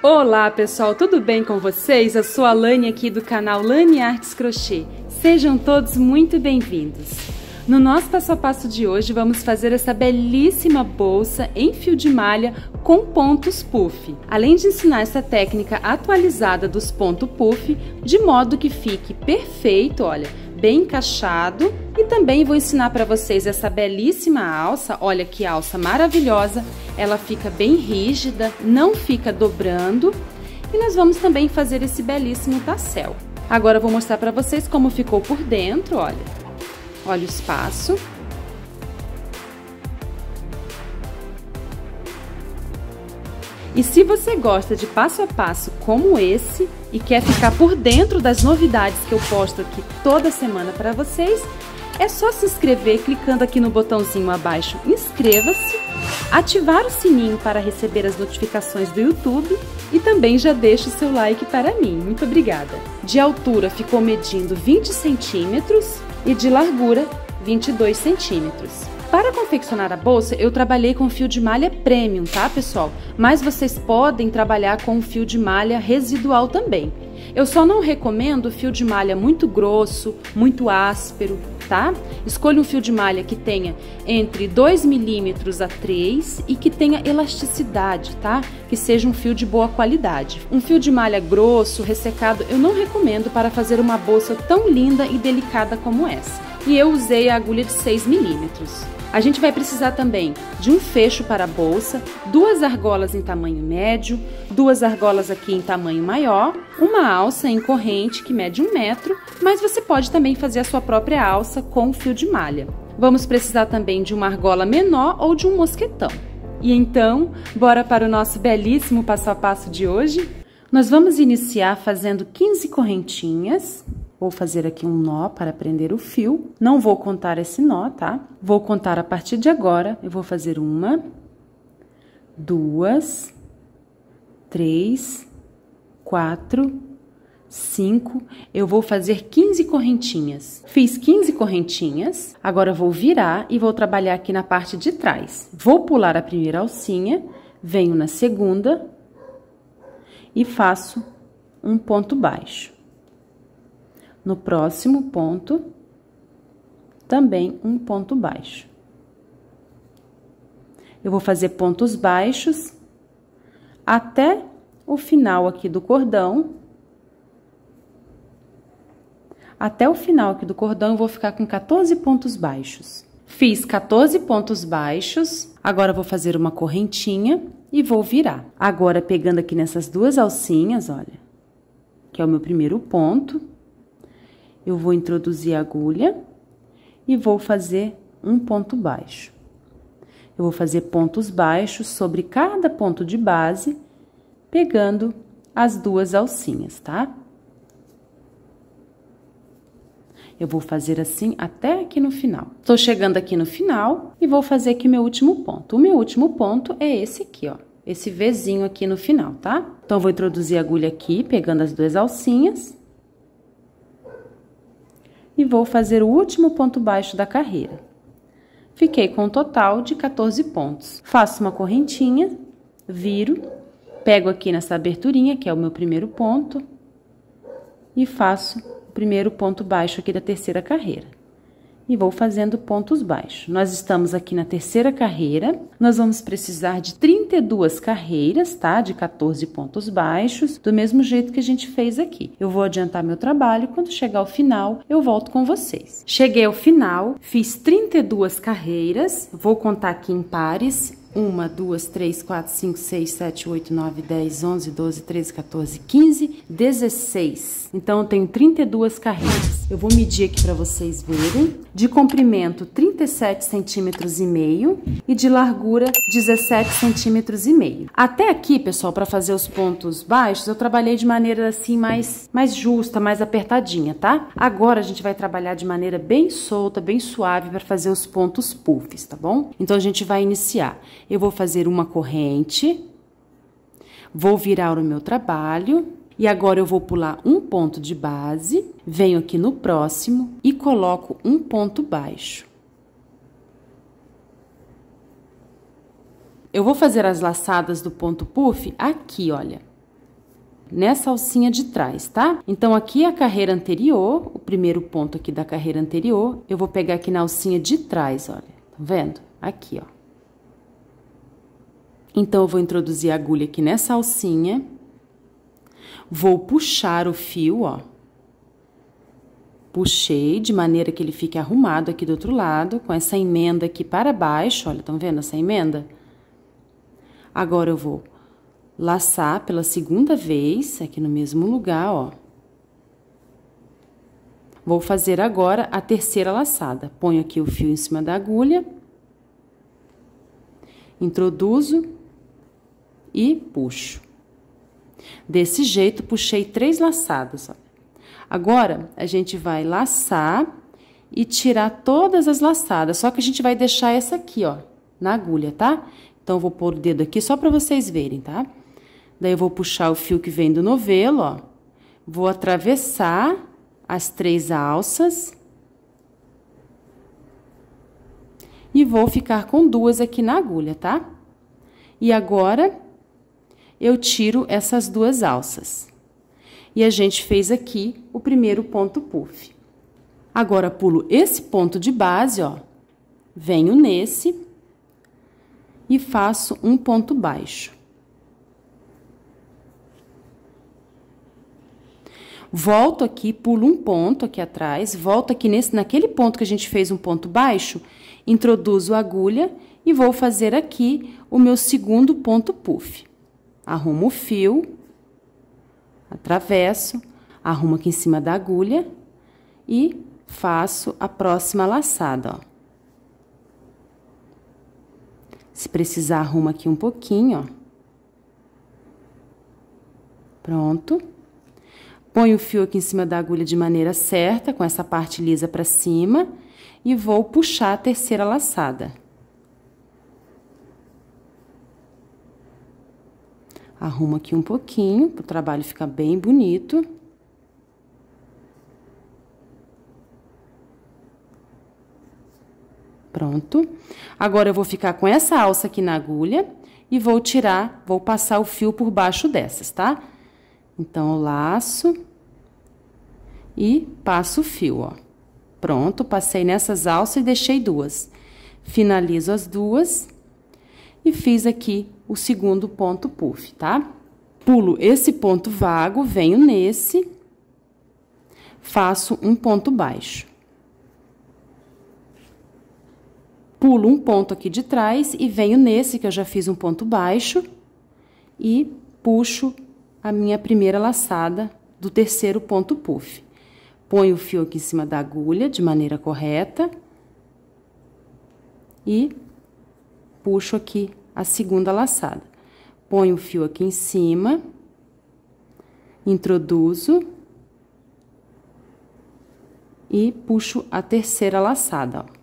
Olá pessoal, tudo bem com vocês? Eu sou a Lani aqui do canal Lani Artes Crochê. Sejam todos muito bem-vindos. No nosso passo a passo de hoje vamos fazer essa belíssima bolsa em fio de malha com pontos puff, além de ensinar essa técnica atualizada dos pontos puff, de modo que fique perfeito, olha, bem encaixado. E também vou ensinar para vocês essa belíssima alça, olha que alça maravilhosa, ela fica bem rígida, não fica dobrando. E nós vamos também fazer esse belíssimo tassel. Agora eu vou mostrar para vocês como ficou por dentro, olha. Olha o espaço. E se você gosta de passo a passo como esse e quer ficar por dentro das novidades que eu posto aqui toda semana para vocês, é só se inscrever clicando aqui no botãozinho abaixo inscreva-se, ativar o sininho para receber as notificações do YouTube e também já deixa o seu like para mim. Muito obrigada! De altura ficou medindo 20 centímetros e de largura 22 centímetros. Para confeccionar a bolsa, eu trabalhei com fio de malha premium, tá, pessoal? Mas vocês podem trabalhar com fio de malha residual também. Eu só não recomendo fio de malha muito grosso, muito áspero, tá? Escolha um fio de malha que tenha entre 2 milímetros a 3 e que tenha elasticidade, tá? Que seja um fio de boa qualidade. Um fio de malha grosso, ressecado, eu não recomendo para fazer uma bolsa tão linda e delicada como essa. E eu usei a agulha de 6 milímetros. A gente vai precisar também de um fecho para a bolsa, duas argolas em tamanho médio, duas argolas aqui em tamanho maior, uma alça em corrente que mede um metro, mas você pode também fazer a sua própria alça com fio de malha. Vamos precisar também de uma argola menor ou de um mosquetão. E então, bora para o nosso belíssimo passo a passo de hoje? Nós vamos iniciar fazendo 15 correntinhas Vou fazer aqui um nó para prender o fio. Não vou contar esse nó, tá? Vou contar a partir de agora. Eu vou fazer uma, duas, três, quatro, cinco. Eu vou fazer 15 correntinhas. Fiz 15 correntinhas. Agora vou virar e vou trabalhar aqui na parte de trás. Vou pular a primeira alcinha, venho na segunda e faço um ponto baixo no próximo ponto, também um ponto baixo. Eu vou fazer pontos baixos até o final aqui do cordão. Até o final aqui do cordão, eu vou ficar com 14 pontos baixos. Fiz 14 pontos baixos, agora vou fazer uma correntinha e vou virar. Agora, pegando aqui nessas duas alcinhas, olha, que é o meu primeiro ponto, eu vou introduzir a agulha e vou fazer um ponto baixo. Eu vou fazer pontos baixos sobre cada ponto de base, pegando as duas alcinhas, tá? Eu vou fazer assim até aqui no final. Tô chegando aqui no final e vou fazer aqui meu último ponto. O meu último ponto é esse aqui, ó. Esse Vzinho aqui no final, tá? Então, vou introduzir a agulha aqui, pegando as duas alcinhas e vou fazer o último ponto baixo da carreira. Fiquei com um total de 14 pontos. Faço uma correntinha, viro, pego aqui nessa aberturinha, que é o meu primeiro ponto, e faço o primeiro ponto baixo aqui da terceira carreira e vou fazendo pontos baixos. Nós estamos aqui na terceira carreira, nós vamos precisar de 32 carreiras, tá? De 14 pontos baixos, do mesmo jeito que a gente fez aqui. Eu vou adiantar meu trabalho, quando chegar ao final, eu volto com vocês. Cheguei ao final, fiz 32 carreiras, vou contar aqui em pares, 1, 2, 3, 4, 5, 6, 7, 8, 9, 10, 11, 12, 13, 14, 15, 16. Então, eu tenho 32 carretas. Eu vou medir aqui para vocês verem. De comprimento, 37 centímetros e meio e de largura, 17 centímetros e meio. Até aqui, pessoal, para fazer os pontos baixos, eu trabalhei de maneira assim mais, mais justa, mais apertadinha, tá? Agora, a gente vai trabalhar de maneira bem solta, bem suave para fazer os pontos puffs, tá bom? Então, a gente vai iniciar eu vou fazer uma corrente, vou virar o meu trabalho e agora eu vou pular um ponto de base, venho aqui no próximo e coloco um ponto baixo. Eu vou fazer as laçadas do ponto puff aqui, olha, nessa alcinha de trás, tá? Então, aqui a carreira anterior, o primeiro ponto aqui da carreira anterior, eu vou pegar aqui na alcinha de trás, olha, tá vendo? Aqui, ó. Então, eu vou introduzir a agulha aqui nessa alcinha. Vou puxar o fio, ó. Puxei de maneira que ele fique arrumado aqui do outro lado, com essa emenda aqui para baixo. Olha, estão vendo essa emenda? Agora, eu vou laçar pela segunda vez, aqui no mesmo lugar, ó. Vou fazer agora a terceira laçada. Ponho aqui o fio em cima da agulha, introduzo e puxo. Desse jeito, puxei três laçadas. Ó. Agora, a gente vai laçar e tirar todas as laçadas, só que a gente vai deixar essa aqui, ó, na agulha, tá? Então, vou pôr o dedo aqui só para vocês verem, tá? Daí, eu vou puxar o fio que vem do novelo, ó. Vou atravessar as três alças. E vou ficar com duas aqui na agulha, tá? E agora, eu tiro essas duas alças. E a gente fez aqui o primeiro ponto puff. Agora, pulo esse ponto de base, ó, venho nesse e faço um ponto baixo. Volto aqui, pulo um ponto aqui atrás, volto aqui nesse, naquele ponto que a gente fez um ponto baixo, introduzo a agulha e vou fazer aqui o meu segundo ponto puff arrumo o fio, atravesso, arrumo aqui em cima da agulha e faço a próxima laçada, ó. Se precisar, arruma aqui um pouquinho, ó. Pronto. Ponho o fio aqui em cima da agulha de maneira certa, com essa parte lisa para cima, e vou puxar a terceira laçada. Arrumo aqui um pouquinho, para o trabalho ficar bem bonito. Pronto. Agora, eu vou ficar com essa alça aqui na agulha e vou tirar, vou passar o fio por baixo dessas, tá? Então, eu laço e passo o fio, ó. Pronto, passei nessas alças e deixei duas. Finalizo as duas e fiz aqui o segundo ponto puff, tá? Pulo esse ponto vago, venho nesse, faço um ponto baixo. Pulo um ponto aqui de trás e venho nesse que eu já fiz um ponto baixo e puxo a minha primeira laçada do terceiro ponto puff. Ponho o fio aqui em cima da agulha de maneira correta e puxo aqui a segunda laçada. Ponho o fio aqui em cima, introduzo e puxo a terceira laçada, ó.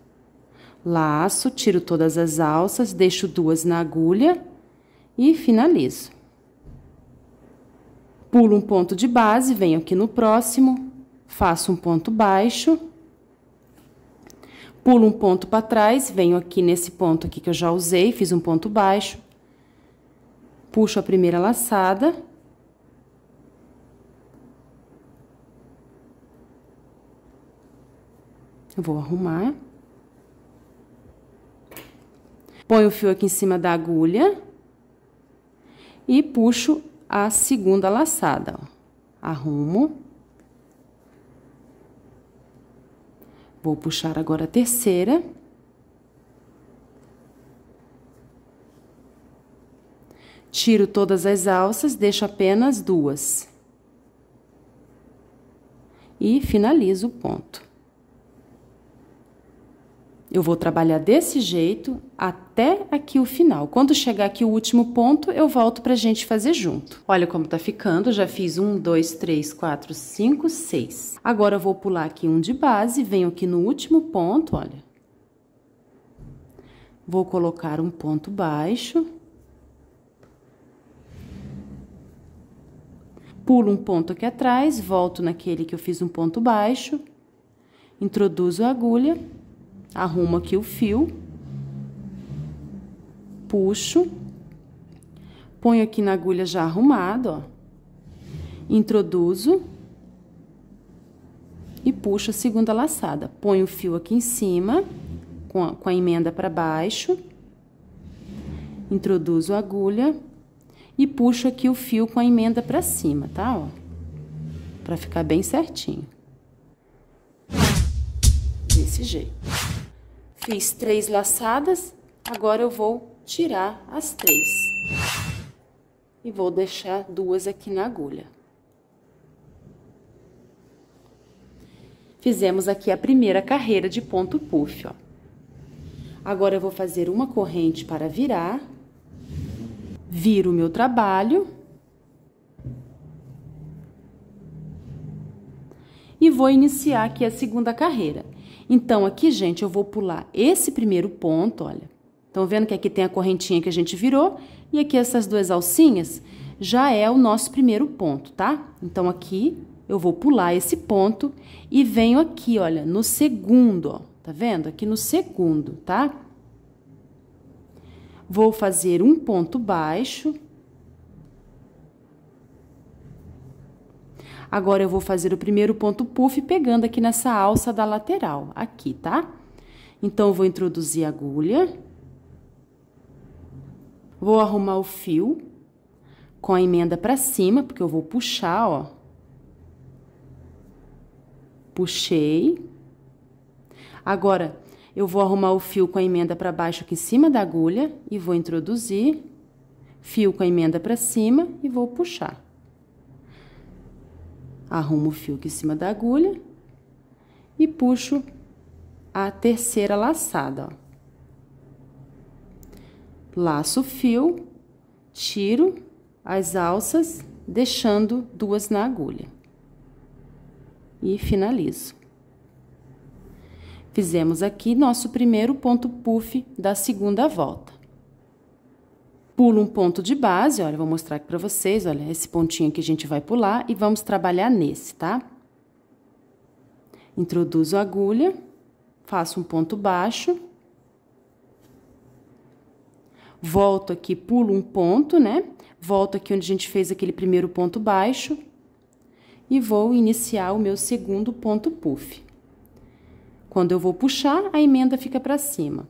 Laço, tiro todas as alças, deixo duas na agulha e finalizo. Pulo um ponto de base, venho aqui no próximo, faço um ponto baixo pulo um ponto para trás, venho aqui nesse ponto aqui que eu já usei, fiz um ponto baixo, puxo a primeira laçada. vou arrumar. Ponho o fio aqui em cima da agulha e puxo a segunda laçada, ó. Arrumo. Vou puxar agora a terceira. Tiro todas as alças, deixo apenas duas. E finalizo o ponto. Eu vou trabalhar desse jeito até aqui o final. Quando chegar aqui o último ponto, eu volto pra gente fazer junto. Olha como tá ficando, já fiz um, dois, três, quatro, cinco, seis. Agora eu vou pular aqui um de base, venho aqui no último ponto, olha. Vou colocar um ponto baixo. Pulo um ponto aqui atrás, volto naquele que eu fiz um ponto baixo. Introduzo a agulha arrumo aqui o fio, puxo, ponho aqui na agulha já arrumado, ó, introduzo e puxo a segunda laçada. Ponho o fio aqui em cima, com a, com a emenda para baixo, introduzo a agulha e puxo aqui o fio com a emenda para cima, tá? Ó, pra ficar bem certinho. Desse jeito. Fiz três laçadas, agora eu vou tirar as três. E vou deixar duas aqui na agulha. Fizemos aqui a primeira carreira de ponto puff, ó. Agora eu vou fazer uma corrente para virar. Viro o meu trabalho. E vou iniciar aqui a segunda carreira. Então, aqui, gente, eu vou pular esse primeiro ponto, olha. Estão vendo que aqui tem a correntinha que a gente virou e aqui essas duas alcinhas já é o nosso primeiro ponto, tá? Então, aqui eu vou pular esse ponto e venho aqui, olha, no segundo, ó. Tá vendo? Aqui no segundo, tá? Vou fazer um ponto baixo Agora eu vou fazer o primeiro ponto puff pegando aqui nessa alça da lateral, aqui, tá? Então, eu vou introduzir a agulha. Vou arrumar o fio com a emenda pra cima, porque eu vou puxar, ó. Puxei. Agora, eu vou arrumar o fio com a emenda para baixo aqui em cima da agulha e vou introduzir, fio com a emenda para cima e vou puxar arrumo o fio aqui em cima da agulha e puxo a terceira laçada, ó. Laço o fio, tiro as alças, deixando duas na agulha. E finalizo. Fizemos aqui nosso primeiro ponto puff da segunda volta pulo um ponto de base, olha, vou mostrar aqui para vocês, olha, esse pontinho que a gente vai pular e vamos trabalhar nesse, tá? Introduzo a agulha, faço um ponto baixo, volto aqui, pulo um ponto, né? Volto aqui onde a gente fez aquele primeiro ponto baixo e vou iniciar o meu segundo ponto puff. Quando eu vou puxar, a emenda fica para cima.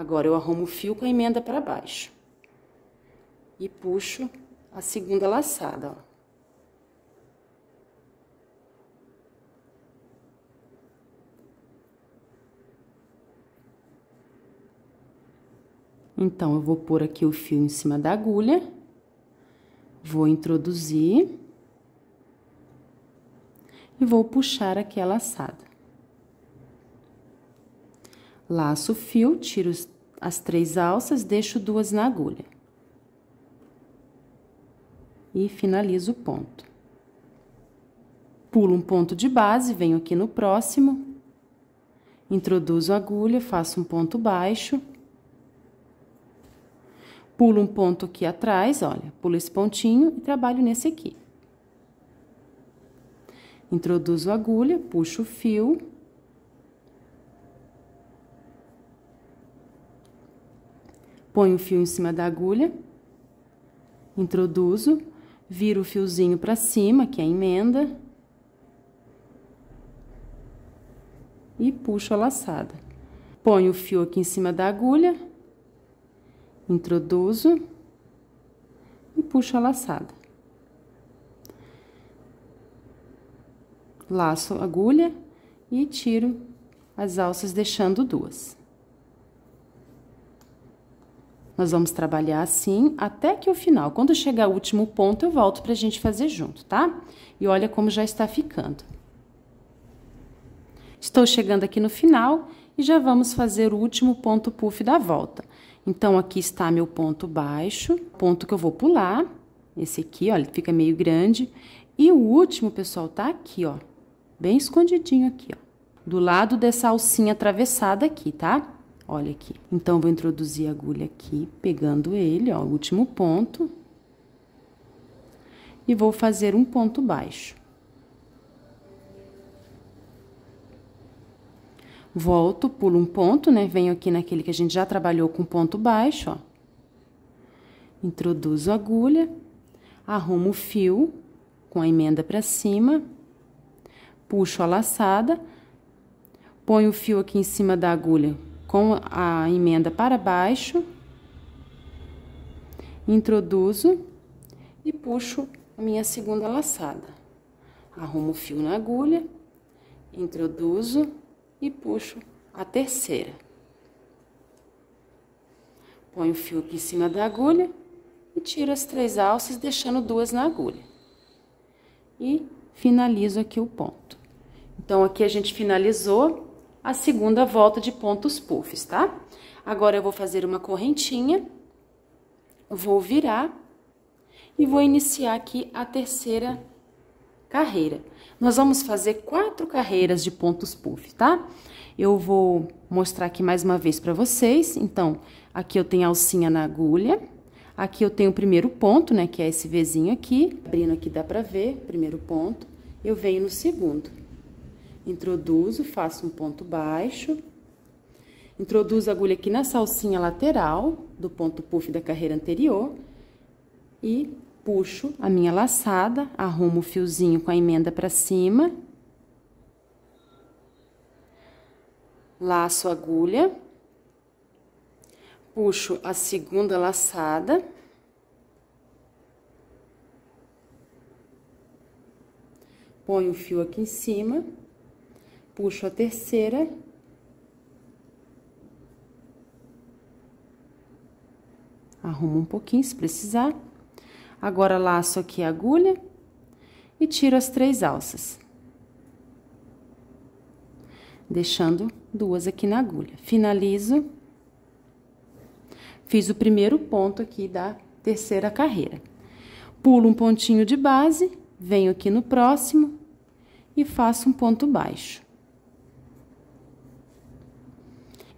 Agora, eu arrumo o fio com a emenda para baixo. E puxo a segunda laçada, ó. Então, eu vou pôr aqui o fio em cima da agulha, vou introduzir e vou puxar aqui a laçada. Laço o fio, tiro as três alças, deixo duas na agulha. E finalizo o ponto. Pulo um ponto de base, venho aqui no próximo, introduzo a agulha, faço um ponto baixo, pulo um ponto aqui atrás, olha, pulo esse pontinho e trabalho nesse aqui. Introduzo a agulha, puxo o fio, Ponho o fio em cima da agulha, introduzo, viro o fiozinho para cima, que é a emenda, e puxo a laçada. Ponho o fio aqui em cima da agulha, introduzo e puxo a laçada. Laço a agulha e tiro as alças deixando duas. Nós vamos trabalhar assim até que o final. Quando chegar o último ponto, eu volto para a gente fazer junto, tá? E olha como já está ficando. Estou chegando aqui no final e já vamos fazer o último ponto puff da volta. Então, aqui está meu ponto baixo, ponto que eu vou pular. Esse aqui, olha, fica meio grande. E o último, pessoal, tá aqui, ó, bem escondidinho aqui, ó. Do lado dessa alcinha atravessada aqui, tá? Olha aqui. Então, vou introduzir a agulha aqui, pegando ele, ó, último ponto. E vou fazer um ponto baixo. Volto, pulo um ponto, né? Venho aqui naquele que a gente já trabalhou com ponto baixo, ó. Introduzo a agulha, arrumo o fio com a emenda para cima, puxo a laçada, ponho o fio aqui em cima da agulha com a emenda para baixo, introduzo e puxo a minha segunda laçada. Arrumo o fio na agulha, introduzo e puxo a terceira. Ponho o fio aqui em cima da agulha e tiro as três alças, deixando duas na agulha. E finalizo aqui o ponto. Então, aqui a gente finalizou a segunda volta de pontos puffs, tá? Agora, eu vou fazer uma correntinha, vou virar e vou iniciar aqui a terceira carreira. Nós vamos fazer quatro carreiras de pontos puff, tá? Eu vou mostrar aqui mais uma vez para vocês. Então, aqui eu tenho a alcinha na agulha, aqui eu tenho o primeiro ponto, né, que é esse Vzinho aqui. Abrindo aqui dá para ver, primeiro ponto. Eu venho no segundo introduzo, faço um ponto baixo, introduzo a agulha aqui na salsinha lateral do ponto puff da carreira anterior e puxo a minha laçada, arrumo o fiozinho com a emenda para cima, laço a agulha, puxo a segunda laçada, ponho o fio aqui em cima puxo a terceira. Arrumo um pouquinho se precisar. Agora laço aqui a agulha e tiro as três alças. Deixando duas aqui na agulha. Finalizo. Fiz o primeiro ponto aqui da terceira carreira. Pulo um pontinho de base, venho aqui no próximo e faço um ponto baixo.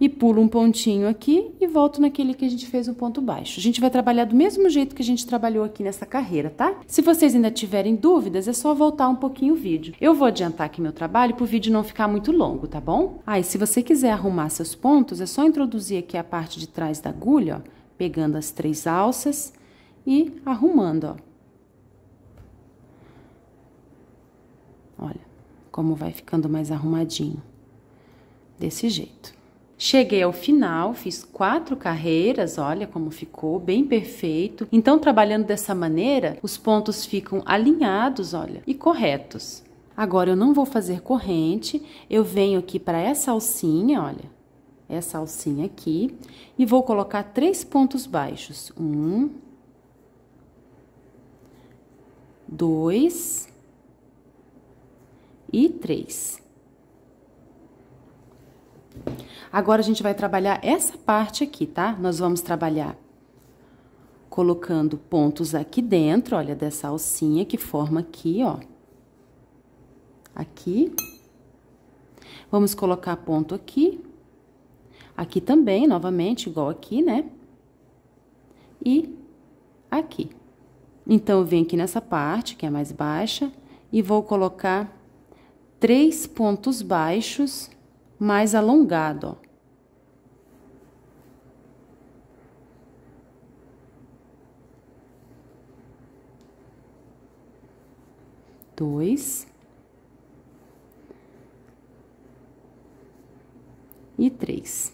e pulo um pontinho aqui e volto naquele que a gente fez um ponto baixo. A gente vai trabalhar do mesmo jeito que a gente trabalhou aqui nessa carreira, tá? Se vocês ainda tiverem dúvidas, é só voltar um pouquinho o vídeo. Eu vou adiantar aqui meu trabalho para o vídeo não ficar muito longo, tá bom? Ah, e se você quiser arrumar seus pontos, é só introduzir aqui a parte de trás da agulha, ó, pegando as três alças e arrumando, ó. Olha como vai ficando mais arrumadinho. Desse jeito. Cheguei ao final, fiz quatro carreiras, olha como ficou, bem perfeito. Então, trabalhando dessa maneira, os pontos ficam alinhados, olha, e corretos. Agora, eu não vou fazer corrente, eu venho aqui para essa alcinha, olha, essa alcinha aqui, e vou colocar três pontos baixos. Um, dois e três. Agora a gente vai trabalhar essa parte aqui, tá? Nós vamos trabalhar colocando pontos aqui dentro, olha, dessa alcinha que forma aqui, ó. Aqui. Vamos colocar ponto aqui. Aqui também, novamente, igual aqui, né? E aqui. Então, eu venho aqui nessa parte, que é mais baixa, e vou colocar três pontos baixos mais alongado. Ó. Dois. E três.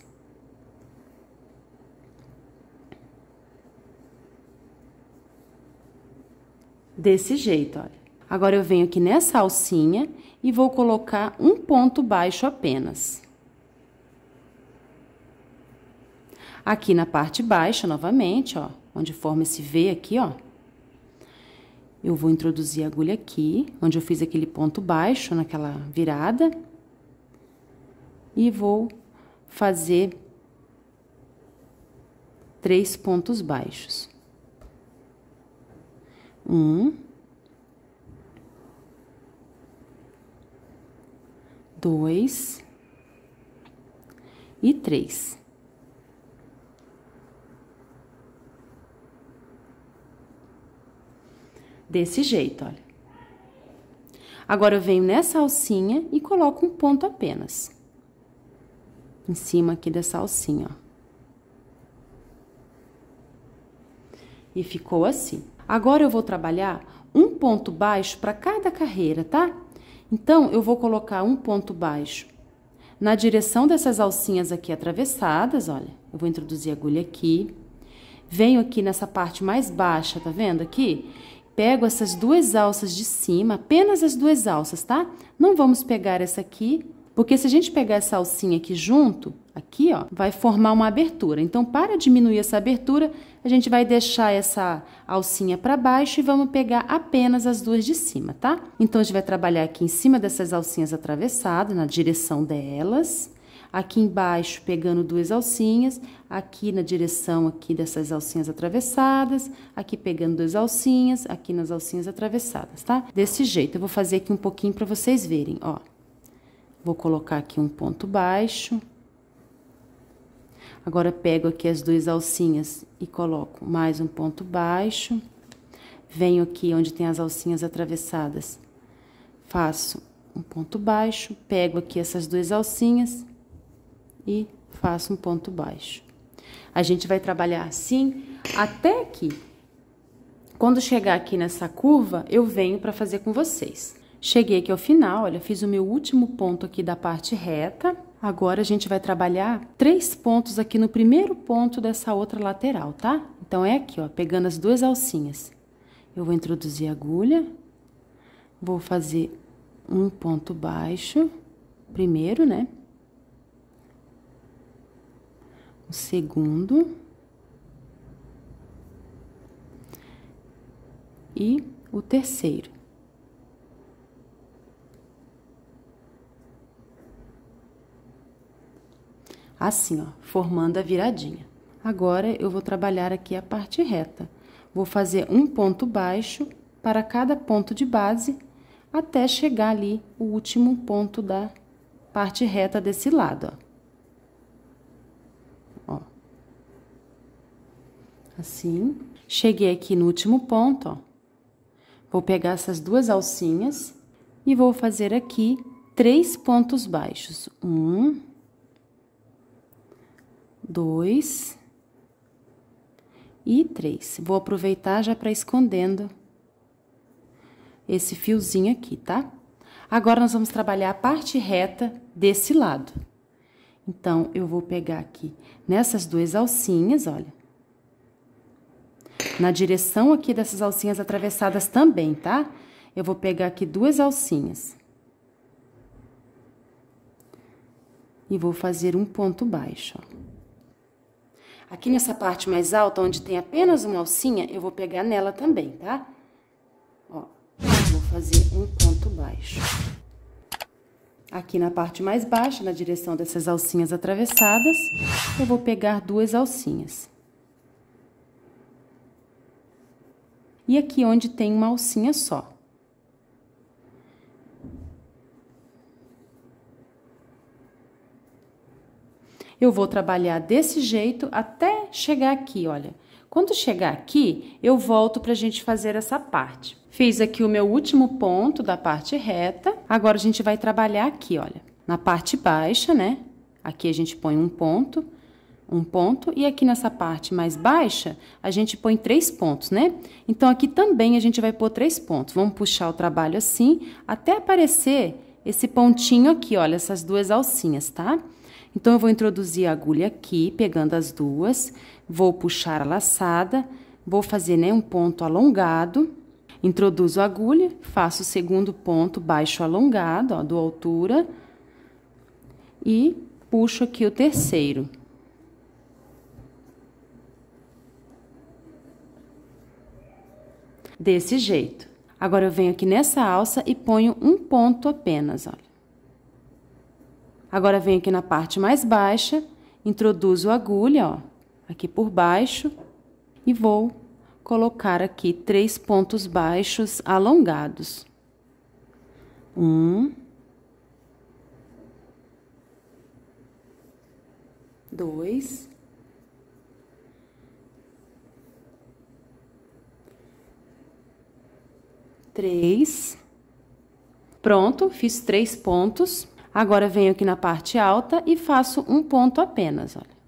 Desse jeito, olha. Agora eu venho aqui nessa alcinha e vou colocar um ponto baixo apenas. Aqui na parte baixa, novamente, ó, onde forma esse V aqui, ó. Eu vou introduzir a agulha aqui, onde eu fiz aquele ponto baixo naquela virada. E vou fazer três pontos baixos. Um, dois e três. Desse jeito, olha. Agora, eu venho nessa alcinha e coloco um ponto apenas. Em cima aqui dessa alcinha, ó. E ficou assim. Agora, eu vou trabalhar um ponto baixo para cada carreira, tá? Então, eu vou colocar um ponto baixo na direção dessas alcinhas aqui atravessadas, olha. Eu vou introduzir a agulha aqui. Venho aqui nessa parte mais baixa, tá vendo aqui? Pego essas duas alças de cima, apenas as duas alças, tá? Não vamos pegar essa aqui, porque se a gente pegar essa alcinha aqui junto, aqui, ó, vai formar uma abertura. Então, para diminuir essa abertura, a gente vai deixar essa alcinha para baixo e vamos pegar apenas as duas de cima, tá? Então, a gente vai trabalhar aqui em cima dessas alcinhas atravessadas, na direção delas. Aqui embaixo, pegando duas alcinhas, aqui na direção aqui dessas alcinhas atravessadas, aqui pegando duas alcinhas, aqui nas alcinhas atravessadas, tá? Desse jeito, eu vou fazer aqui um pouquinho para vocês verem, ó. Vou colocar aqui um ponto baixo, Agora pego aqui as duas alcinhas e coloco mais um ponto baixo. Venho aqui onde tem as alcinhas atravessadas, faço um ponto baixo, pego aqui essas duas alcinhas e faço um ponto baixo. A gente vai trabalhar assim até aqui. Quando chegar aqui nessa curva, eu venho para fazer com vocês. Cheguei aqui ao final, olha, fiz o meu último ponto aqui da parte reta, Agora a gente vai trabalhar três pontos aqui no primeiro ponto dessa outra lateral, tá? Então é aqui, ó, pegando as duas alcinhas. Eu vou introduzir a agulha, vou fazer um ponto baixo, primeiro, né? O segundo. E o terceiro. assim, ó, formando a viradinha. Agora eu vou trabalhar aqui a parte reta. Vou fazer um ponto baixo para cada ponto de base até chegar ali o último ponto da parte reta desse lado, ó. ó. Assim. Cheguei aqui no último ponto, ó. Vou pegar essas duas alcinhas e vou fazer aqui três pontos baixos. Um, dois e três. Vou aproveitar já para escondendo esse fiozinho aqui, tá? Agora, nós vamos trabalhar a parte reta desse lado. Então, eu vou pegar aqui nessas duas alcinhas, olha. Na direção aqui dessas alcinhas atravessadas também, tá? Eu vou pegar aqui duas alcinhas. E vou fazer um ponto baixo, ó. Aqui nessa parte mais alta, onde tem apenas uma alcinha, eu vou pegar nela também, tá? Ó, vou fazer um ponto baixo. Aqui na parte mais baixa, na direção dessas alcinhas atravessadas, eu vou pegar duas alcinhas. E aqui onde tem uma alcinha só, Eu vou trabalhar desse jeito até chegar aqui, olha. Quando chegar aqui, eu volto para a gente fazer essa parte. Fiz aqui o meu último ponto da parte reta. Agora, a gente vai trabalhar aqui, olha. Na parte baixa, né? Aqui a gente põe um ponto, um ponto. E aqui nessa parte mais baixa, a gente põe três pontos, né? Então, aqui também a gente vai pôr três pontos. Vamos puxar o trabalho assim, até aparecer esse pontinho aqui, olha, essas duas alcinhas, tá? Tá? Então, eu vou introduzir a agulha aqui, pegando as duas, vou puxar a laçada, vou fazer, né, um ponto alongado, introduzo a agulha, faço o segundo ponto baixo alongado, ó, do altura, e puxo aqui o terceiro. Desse jeito. Agora, eu venho aqui nessa alça e ponho um ponto apenas, olha. Agora venho aqui na parte mais baixa, introduzo a agulha, ó, aqui por baixo e vou colocar aqui três pontos baixos alongados. Um. Dois. Três. Pronto, fiz três pontos. Agora venho aqui na parte alta e faço um ponto apenas, olha.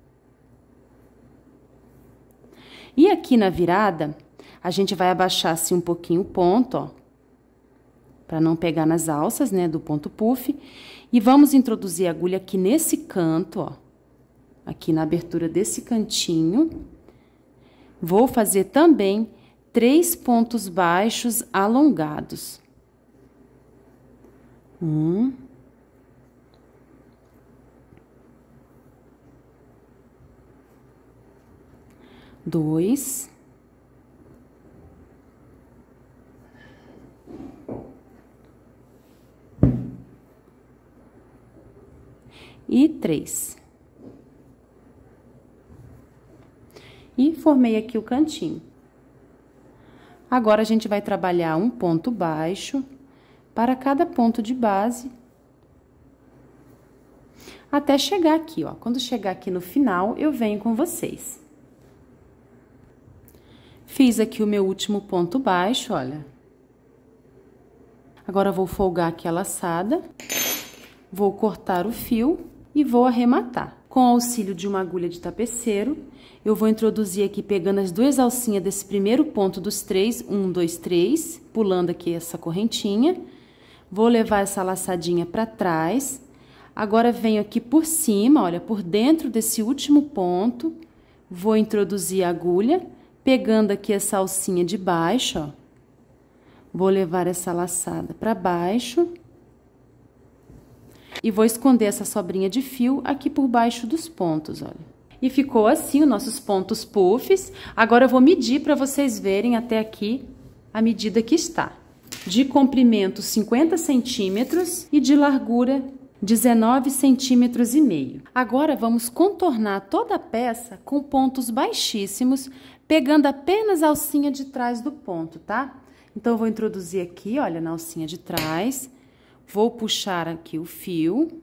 E aqui na virada, a gente vai abaixar assim um pouquinho o ponto, ó, para não pegar nas alças, né, do ponto puff, e vamos introduzir a agulha aqui nesse canto, ó, aqui na abertura desse cantinho. Vou fazer também três pontos baixos alongados. Um, dois, e três. E formei aqui o cantinho. Agora, a gente vai trabalhar um ponto baixo para cada ponto de base, até chegar aqui, ó. Quando chegar aqui no final, eu venho com vocês. Fiz aqui o meu último ponto baixo, olha. Agora, vou folgar aqui a laçada, vou cortar o fio e vou arrematar. Com auxílio de uma agulha de tapeceiro, eu vou introduzir aqui pegando as duas alcinhas desse primeiro ponto dos três, um, dois, três, pulando aqui essa correntinha. Vou levar essa laçadinha para trás. Agora, venho aqui por cima, olha, por dentro desse último ponto, vou introduzir a agulha pegando aqui essa alcinha de baixo, ó, vou levar essa laçada para baixo e vou esconder essa sobrinha de fio aqui por baixo dos pontos, olha. E ficou assim os nossos pontos puffs. Agora eu vou medir para vocês verem até aqui a medida que está. De comprimento 50 centímetros e de largura 19 centímetros e meio. Agora vamos contornar toda a peça com pontos baixíssimos, pegando apenas a alcinha de trás do ponto, tá? Então, vou introduzir aqui, olha, na alcinha de trás, vou puxar aqui o fio.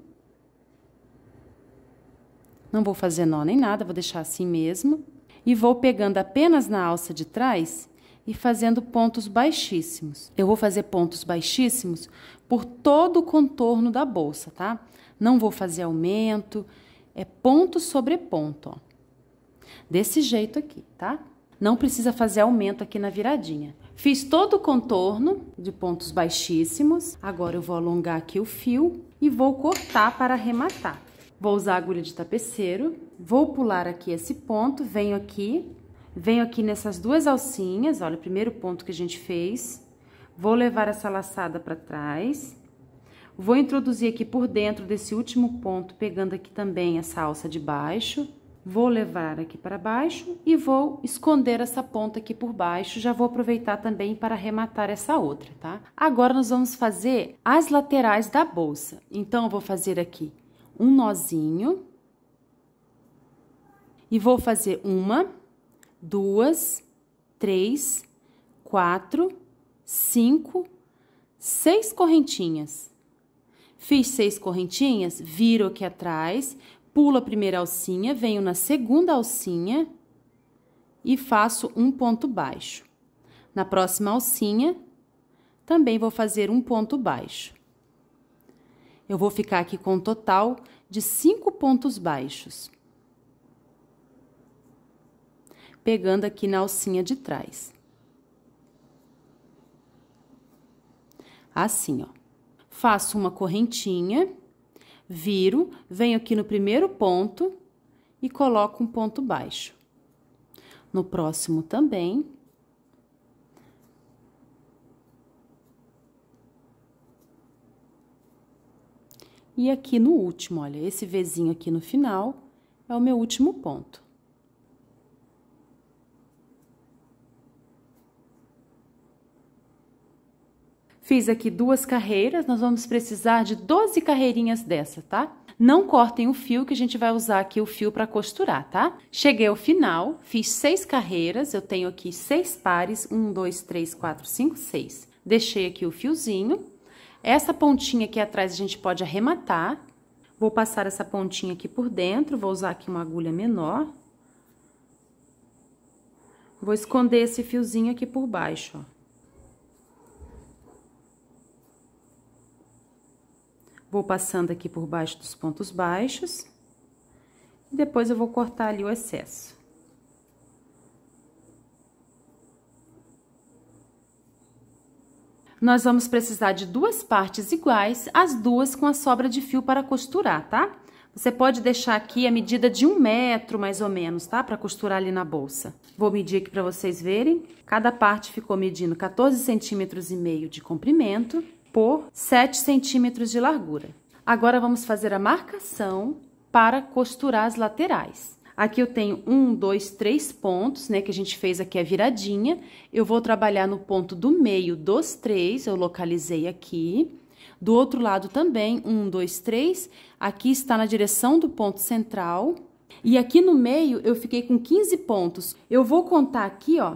Não vou fazer nó nem nada, vou deixar assim mesmo. E vou pegando apenas na alça de trás e fazendo pontos baixíssimos. Eu vou fazer pontos baixíssimos por todo o contorno da bolsa, tá? Não vou fazer aumento, é ponto sobre ponto, ó. Desse jeito aqui, tá? Não precisa fazer aumento aqui na viradinha. Fiz todo o contorno de pontos baixíssimos. Agora eu vou alongar aqui o fio e vou cortar para arrematar. Vou usar a agulha de tapeceiro, vou pular aqui esse ponto, venho aqui, venho aqui nessas duas alcinhas, olha, o primeiro ponto que a gente fez. Vou levar essa laçada para trás. Vou introduzir aqui por dentro desse último ponto, pegando aqui também essa alça de baixo. Vou levar aqui para baixo e vou esconder essa ponta aqui por baixo. Já vou aproveitar também para arrematar essa outra, tá? Agora, nós vamos fazer as laterais da bolsa. Então, eu vou fazer aqui um nozinho. E vou fazer uma, duas, três, quatro, cinco, seis correntinhas. Fiz seis correntinhas, viro aqui atrás, pulo a primeira alcinha, venho na segunda alcinha e faço um ponto baixo. Na próxima alcinha, também vou fazer um ponto baixo. Eu vou ficar aqui com um total de cinco pontos baixos. Pegando aqui na alcinha de trás. Assim, ó. Faço uma correntinha viro, venho aqui no primeiro ponto e coloco um ponto baixo. No próximo também. E aqui no último, olha, esse Vzinho aqui no final é o meu último ponto. Fiz aqui duas carreiras, nós vamos precisar de 12 carreirinhas dessa, tá? Não cortem o fio, que a gente vai usar aqui o fio para costurar, tá? Cheguei ao final, fiz seis carreiras, eu tenho aqui seis pares, um, dois, três, quatro, cinco, seis. Deixei aqui o fiozinho. Essa pontinha aqui atrás a gente pode arrematar. Vou passar essa pontinha aqui por dentro, vou usar aqui uma agulha menor. Vou esconder esse fiozinho aqui por baixo, ó. Vou passando aqui por baixo dos pontos baixos. E depois eu vou cortar ali o excesso. Nós vamos precisar de duas partes iguais, as duas com a sobra de fio para costurar, tá? Você pode deixar aqui a medida de um metro, mais ou menos, tá? Para costurar ali na bolsa. Vou medir aqui para vocês verem. Cada parte ficou medindo 14 centímetros e meio de comprimento por 7 centímetros de largura. Agora, vamos fazer a marcação para costurar as laterais. Aqui eu tenho um, dois, três pontos, né, que a gente fez aqui a viradinha. Eu vou trabalhar no ponto do meio dos três, eu localizei aqui. Do outro lado também, um, dois, três. Aqui está na direção do ponto central. E aqui no meio, eu fiquei com 15 pontos. Eu vou contar aqui, ó,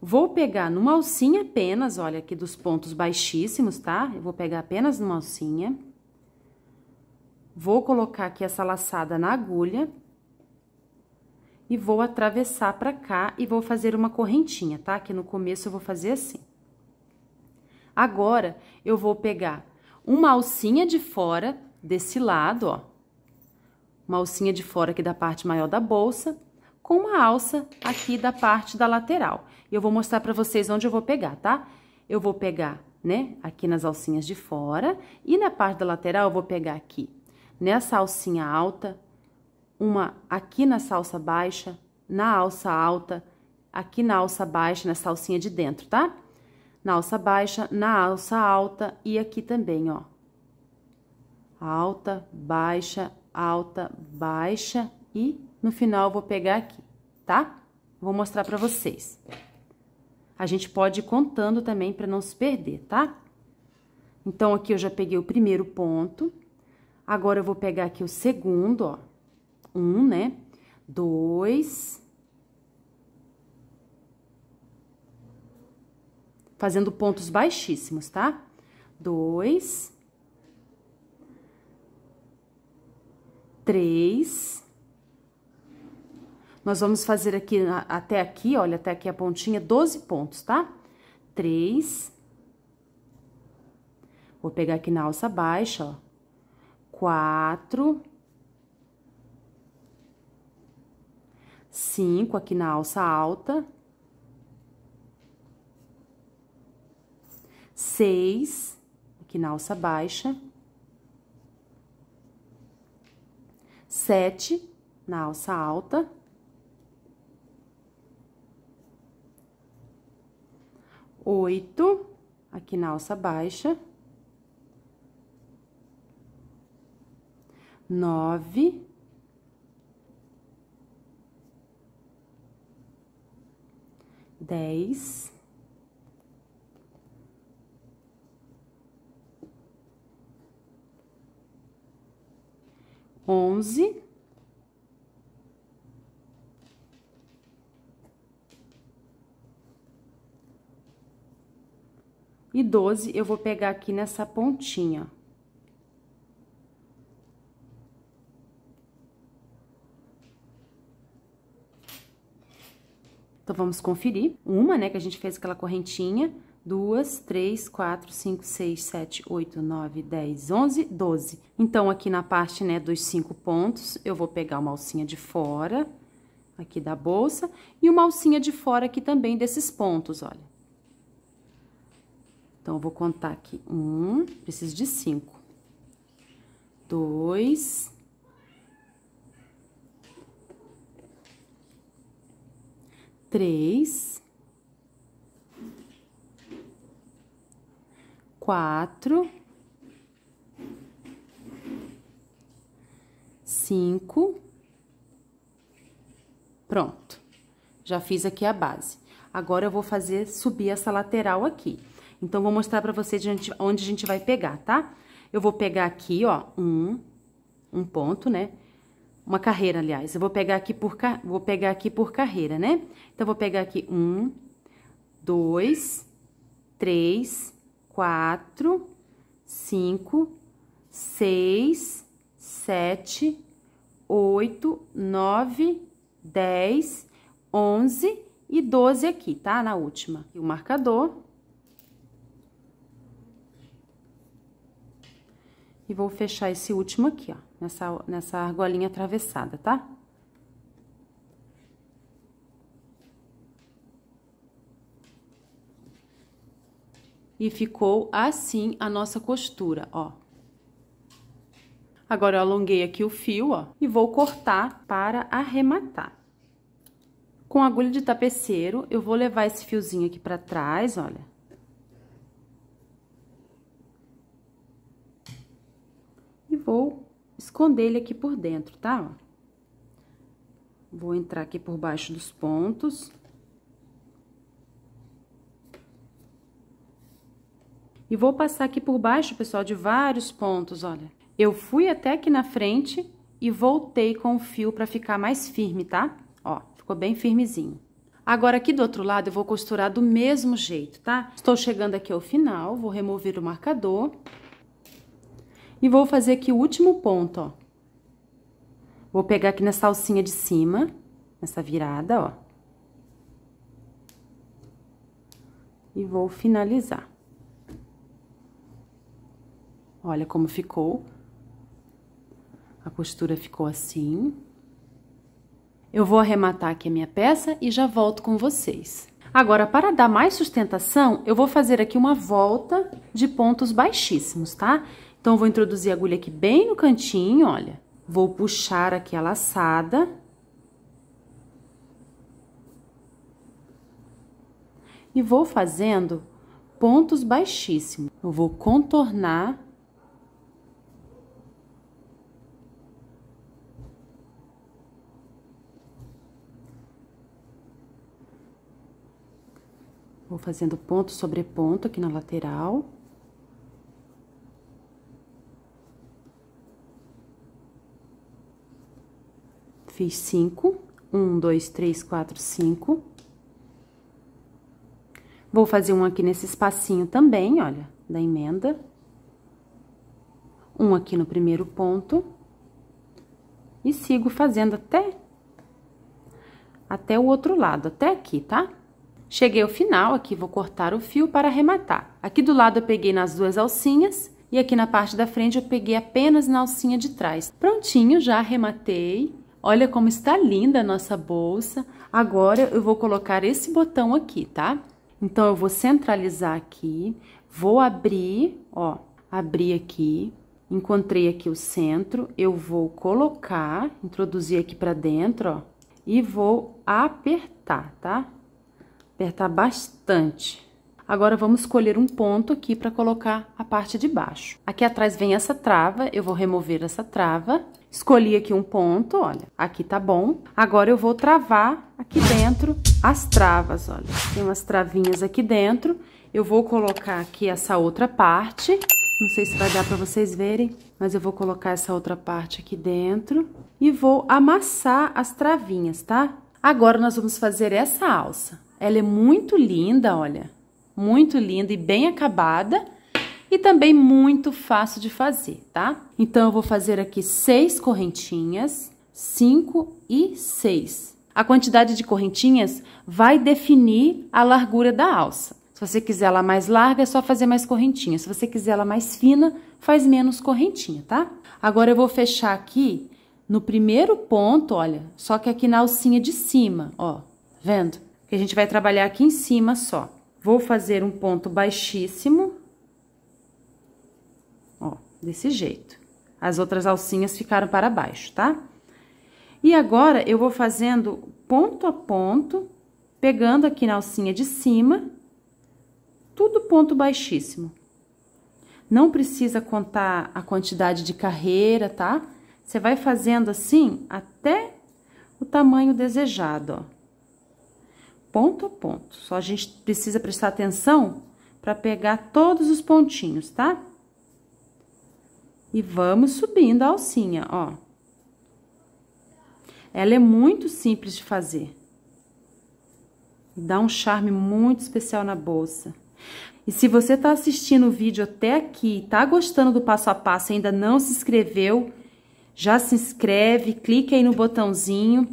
Vou pegar numa alcinha apenas, olha aqui dos pontos baixíssimos, tá? Eu vou pegar apenas numa alcinha. Vou colocar aqui essa laçada na agulha. E vou atravessar pra cá e vou fazer uma correntinha, tá? Que no começo eu vou fazer assim. Agora, eu vou pegar uma alcinha de fora desse lado, ó. Uma alcinha de fora aqui da parte maior da bolsa, com uma alça aqui da parte da lateral. E eu vou mostrar pra vocês onde eu vou pegar, tá? Eu vou pegar, né, aqui nas alcinhas de fora. E na parte da lateral, eu vou pegar aqui, nessa alcinha alta, uma aqui na alça baixa, na alça alta, aqui na alça baixa, nessa alcinha de dentro, tá? Na alça baixa, na alça alta e aqui também, ó. Alta, baixa, alta, baixa e no final vou pegar aqui, tá? Vou mostrar pra vocês. A gente pode ir contando também para não se perder, tá? Então, aqui eu já peguei o primeiro ponto. Agora, eu vou pegar aqui o segundo, ó. Um, né? Dois. Fazendo pontos baixíssimos, tá? Dois. Três. Nós vamos fazer aqui, até aqui, olha, até aqui a pontinha, 12 pontos, tá? Três. Vou pegar aqui na alça baixa, ó. Quatro. Cinco aqui na alça alta. Seis aqui na alça baixa. Sete na alça alta. oito, aqui na alça baixa. Nove. Dez. Onze. e 12, eu vou pegar aqui nessa pontinha. Então, vamos conferir. Uma, né, que a gente fez aquela correntinha. Duas, três, quatro, cinco, seis, sete, oito, nove, dez, onze, doze. Então, aqui na parte, né, dos cinco pontos, eu vou pegar uma alcinha de fora, aqui da bolsa, e uma alcinha de fora aqui também desses pontos, olha. Então, eu vou contar aqui. Um, preciso de cinco. Dois. Três. Quatro. Cinco. Pronto. Já fiz aqui a base. Agora, eu vou fazer subir essa lateral aqui. Então, vou mostrar pra vocês onde a gente vai pegar, tá? Eu vou pegar aqui, ó, um, um ponto, né? Uma carreira, aliás. Eu vou pegar aqui por, vou pegar aqui por carreira, né? Então, vou pegar aqui um, dois, três, quatro, cinco, seis, sete, oito, nove, dez, onze e doze aqui, tá? Na última. E o marcador. E vou fechar esse último aqui, ó, nessa, nessa argolinha atravessada, tá? E ficou assim a nossa costura, ó. Agora, eu alonguei aqui o fio, ó, e vou cortar para arrematar. Com agulha de tapeceiro, eu vou levar esse fiozinho aqui para trás, olha. vou esconder ele aqui por dentro, tá? Vou entrar aqui por baixo dos pontos. E vou passar aqui por baixo, pessoal, de vários pontos, olha. Eu fui até aqui na frente e voltei com o fio para ficar mais firme, tá? Ó, ficou bem firmezinho. Agora, aqui do outro lado, eu vou costurar do mesmo jeito, tá? Estou chegando aqui ao final, vou remover o marcador. E vou fazer aqui o último ponto, ó. Vou pegar aqui nessa alcinha de cima, nessa virada, ó. E vou finalizar. Olha como ficou. A costura ficou assim. Eu vou arrematar aqui a minha peça e já volto com vocês. Agora, para dar mais sustentação, eu vou fazer aqui uma volta de pontos baixíssimos, tá? Então, vou introduzir a agulha aqui bem no cantinho, olha. Vou puxar aqui a laçada. E vou fazendo pontos baixíssimos. Eu vou contornar Vou fazendo ponto sobre ponto aqui na lateral. fiz cinco. Um, dois, três, quatro, cinco. Vou fazer um aqui nesse espacinho também, olha, da emenda. Um aqui no primeiro ponto. E sigo fazendo até... Até o outro lado, até aqui, tá? Cheguei ao final, aqui vou cortar o fio para arrematar. Aqui do lado eu peguei nas duas alcinhas e aqui na parte da frente eu peguei apenas na alcinha de trás. Prontinho, já arrematei. Olha como está linda a nossa bolsa. Agora eu vou colocar esse botão aqui, tá? Então, eu vou centralizar aqui, vou abrir, ó, abrir aqui, encontrei aqui o centro, eu vou colocar, introduzir aqui para dentro, ó, e vou apertar, tá? Apertar bastante. Agora, vamos escolher um ponto aqui para colocar a parte de baixo. Aqui atrás vem essa trava, eu vou remover essa trava Escolhi aqui um ponto, olha, aqui tá bom. Agora eu vou travar aqui dentro as travas, olha. Tem umas travinhas aqui dentro. Eu vou colocar aqui essa outra parte. Não sei se vai dar para vocês verem, mas eu vou colocar essa outra parte aqui dentro. E vou amassar as travinhas, tá? Agora nós vamos fazer essa alça. Ela é muito linda, olha. Muito linda e bem acabada e também muito fácil de fazer, tá? Então, eu vou fazer aqui seis correntinhas, cinco e seis. A quantidade de correntinhas vai definir a largura da alça. Se você quiser ela mais larga, é só fazer mais correntinha. Se você quiser ela mais fina, faz menos correntinha, tá? Agora, eu vou fechar aqui no primeiro ponto, olha, só que aqui na alcinha de cima, ó, vendo? Que a gente vai trabalhar aqui em cima só. Vou fazer um ponto baixíssimo desse jeito. As outras alcinhas ficaram para baixo, tá? E agora, eu vou fazendo ponto a ponto, pegando aqui na alcinha de cima, tudo ponto baixíssimo. Não precisa contar a quantidade de carreira, tá? Você vai fazendo assim até o tamanho desejado, ó. Ponto a ponto. Só a gente precisa prestar atenção para pegar todos os pontinhos, tá? E vamos subindo a alcinha, ó. Ela é muito simples de fazer. Dá um charme muito especial na bolsa. E se você está assistindo o vídeo até aqui, está gostando do passo a passo e ainda não se inscreveu, já se inscreve, clique aí no botãozinho.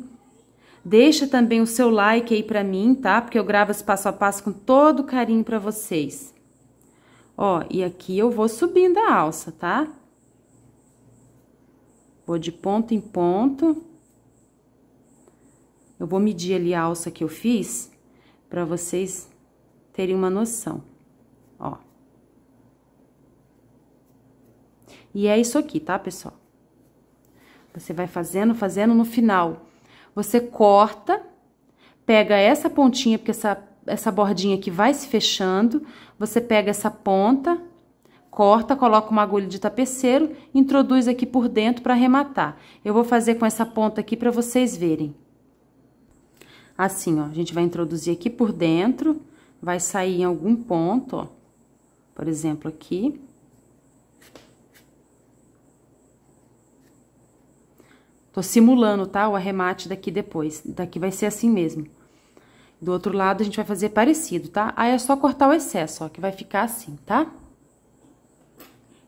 Deixa também o seu like aí para mim, tá? Porque eu gravo esse passo a passo com todo carinho para vocês. Ó, e aqui eu vou subindo a alça, tá? Vou de ponto em ponto. Eu vou medir ali a alça que eu fiz, para vocês terem uma noção, ó. E é isso aqui, tá, pessoal? Você vai fazendo, fazendo no final. Você corta, pega essa pontinha, porque essa, essa bordinha aqui vai se fechando, você pega essa ponta corta, coloca uma agulha de tapeceiro, introduz aqui por dentro para arrematar. Eu vou fazer com essa ponta aqui para vocês verem. Assim, ó, a gente vai introduzir aqui por dentro, vai sair em algum ponto, ó, por exemplo, aqui. Tô simulando, tá? O arremate daqui depois. Daqui vai ser assim mesmo. Do outro lado, a gente vai fazer parecido, tá? Aí é só cortar o excesso, ó, que vai ficar assim, tá? Tá?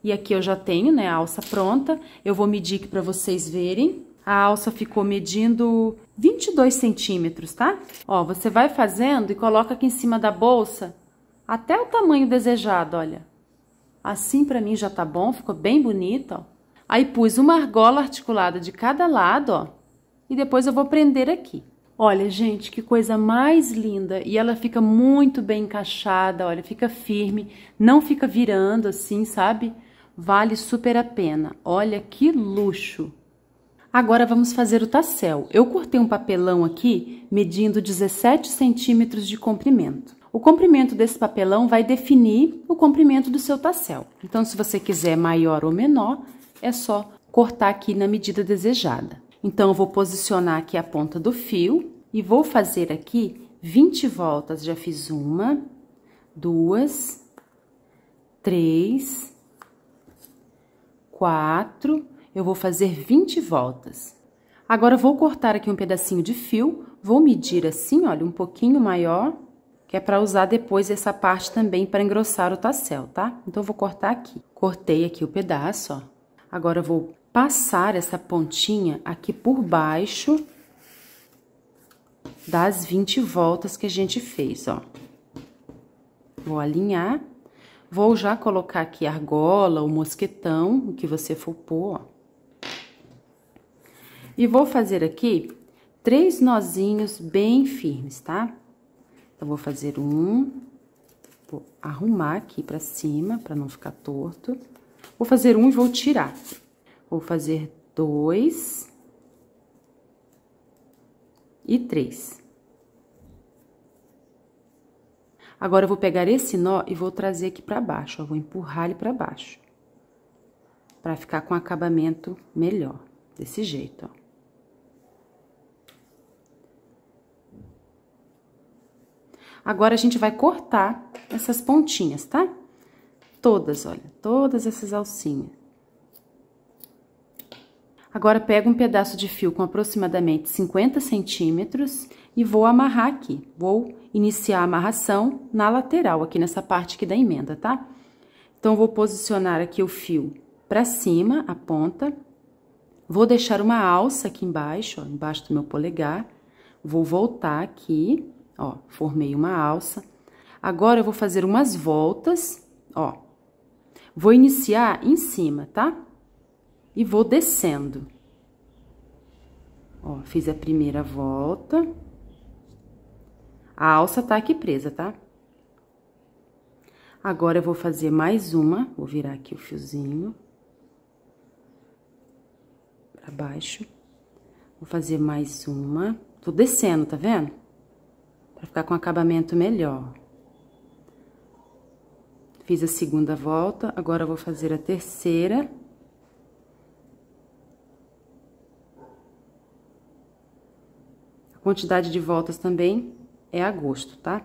E aqui eu já tenho, né, a alça pronta. Eu vou medir aqui pra vocês verem. A alça ficou medindo 22 centímetros, tá? Ó, você vai fazendo e coloca aqui em cima da bolsa até o tamanho desejado, olha. Assim pra mim já tá bom, ficou bem bonito, ó. Aí pus uma argola articulada de cada lado, ó. E depois eu vou prender aqui. Olha, gente, que coisa mais linda! E ela fica muito bem encaixada, olha, fica firme, não fica virando assim, sabe? Vale super a pena. Olha que luxo! Agora vamos fazer o tassel. Eu cortei um papelão aqui medindo 17 centímetros de comprimento. O comprimento desse papelão vai definir o comprimento do seu tassel. Então, se você quiser maior ou menor, é só cortar aqui na medida desejada. Então, eu vou posicionar aqui a ponta do fio e vou fazer aqui 20 voltas. Já fiz uma, duas, três, quatro, eu vou fazer 20 voltas. Agora, vou cortar aqui um pedacinho de fio, vou medir assim, olha, um pouquinho maior, que é para usar depois essa parte também para engrossar o tassel, tá? Então, vou cortar aqui. Cortei aqui o pedaço, ó. Agora, vou passar essa pontinha aqui por baixo das 20 voltas que a gente fez, ó. Vou alinhar Vou já colocar aqui a argola, o mosquetão, o que você for pôr, ó. E vou fazer aqui três nozinhos bem firmes, tá? Eu vou fazer um, vou arrumar aqui pra cima, pra não ficar torto. Vou fazer um e vou tirar. Vou fazer dois e três. Agora, eu vou pegar esse nó e vou trazer aqui pra baixo, ó, vou empurrar ele pra baixo. Pra ficar com acabamento melhor, desse jeito, ó. Agora, a gente vai cortar essas pontinhas, tá? Todas, olha, todas essas alcinhas. Agora, pega um pedaço de fio com aproximadamente 50 centímetros e vou amarrar aqui. Vou iniciar a amarração na lateral, aqui nessa parte aqui da emenda, tá? Então, vou posicionar aqui o fio pra cima, a ponta. Vou deixar uma alça aqui embaixo, ó, embaixo do meu polegar. Vou voltar aqui, ó, formei uma alça. Agora, eu vou fazer umas voltas, ó. Vou iniciar em cima, tá? E vou descendo. Ó, fiz a primeira volta. A alça tá aqui presa, tá? Agora, eu vou fazer mais uma, vou virar aqui o fiozinho. Pra baixo. Vou fazer mais uma. Tô descendo, tá vendo? Pra ficar com um acabamento melhor. Fiz a segunda volta, agora eu vou fazer a terceira. A quantidade de voltas também é a gosto, tá?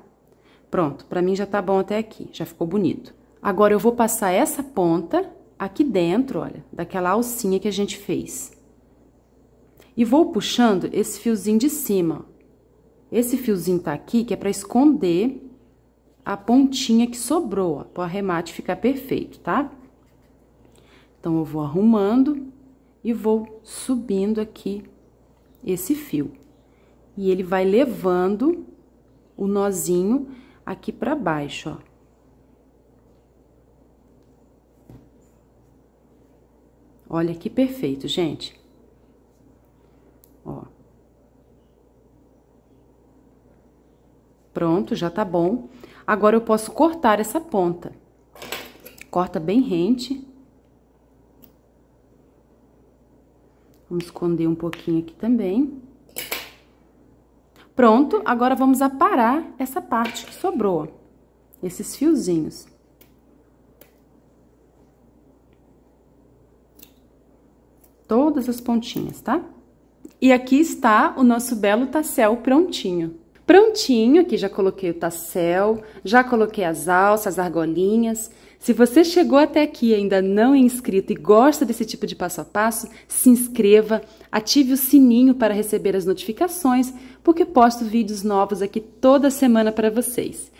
Pronto, pra mim já tá bom até aqui, já ficou bonito. Agora, eu vou passar essa ponta aqui dentro, olha, daquela alcinha que a gente fez. E vou puxando esse fiozinho de cima. Esse fiozinho tá aqui, que é pra esconder a pontinha que sobrou, ó, pro arremate ficar perfeito, tá? Então, eu vou arrumando e vou subindo aqui esse fio. E ele vai levando o nozinho aqui pra baixo, ó. Olha que perfeito, gente. Ó. Pronto, já tá bom. Agora, eu posso cortar essa ponta. Corta bem rente. Vamos esconder um pouquinho aqui também. Pronto, agora vamos aparar essa parte que sobrou, ó, esses fiozinhos. Todas as pontinhas, tá? E aqui está o nosso belo tassel prontinho. Prontinho, aqui já coloquei o tassel, já coloquei as alças, as argolinhas. Se você chegou até aqui e ainda não é inscrito e gosta desse tipo de passo a passo, se inscreva, ative o sininho para receber as notificações, porque posto vídeos novos aqui toda semana para vocês.